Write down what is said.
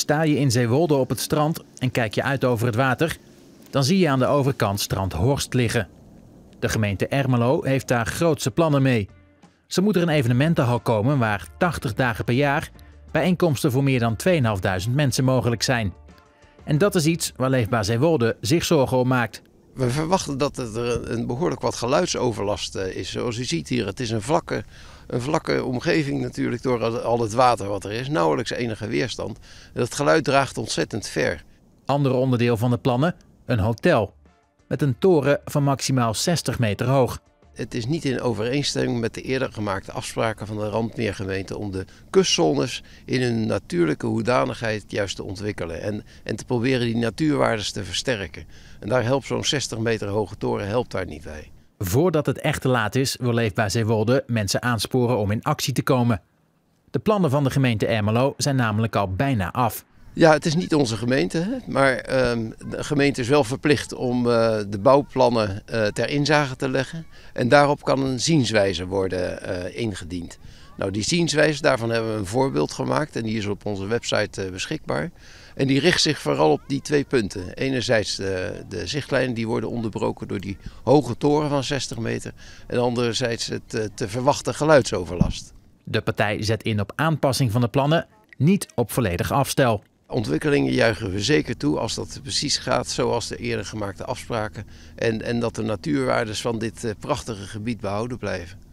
Sta je in Zeewolde op het strand en kijk je uit over het water, dan zie je aan de overkant strand Horst liggen. De gemeente Ermelo heeft daar grootse plannen mee. Ze moet er een evenementenhal komen waar 80 dagen per jaar bijeenkomsten voor meer dan 2500 mensen mogelijk zijn. En dat is iets waar Leefbaar Zeewolde zich zorgen om maakt we verwachten dat er een behoorlijk wat geluidsoverlast eh, is. Zoals u ziet hier, het is een vlakke, een vlakke omgeving natuurlijk door al het water wat er is. Nauwelijks enige weerstand. Dat geluid draagt ontzettend ver. Ander onderdeel van de plannen, een hotel. Met een toren van maximaal 60 meter hoog. Het is niet in overeenstemming met de eerder gemaakte afspraken van de Randmeergemeente om de kustzones in hun natuurlijke hoedanigheid juist te ontwikkelen en, en te proberen die natuurwaardes te versterken. En daar helpt zo'n 60 meter hoge toren helpt daar niet bij. Voordat het echt te laat is, wil Leefbaar Zeewolde mensen aansporen om in actie te komen. De plannen van de gemeente Ermelo zijn namelijk al bijna af. Ja, het is niet onze gemeente, maar ehm, de gemeente is wel verplicht om eh, de bouwplannen eh, ter inzage te leggen. En daarop kan een zienswijze worden eh, ingediend. Nou, die zienswijze, daarvan hebben we een voorbeeld gemaakt en die is op onze website beschikbaar. En die richt zich vooral op die twee punten. Enerzijds de, de zichtlijnen die worden onderbroken door die hoge toren van 60 meter. En anderzijds het te verwachten geluidsoverlast. De partij zet in op aanpassing van de plannen, niet op volledig afstel. Ontwikkelingen juichen we zeker toe als dat precies gaat zoals de eerder gemaakte afspraken. En, en dat de natuurwaardes van dit eh, prachtige gebied behouden blijven.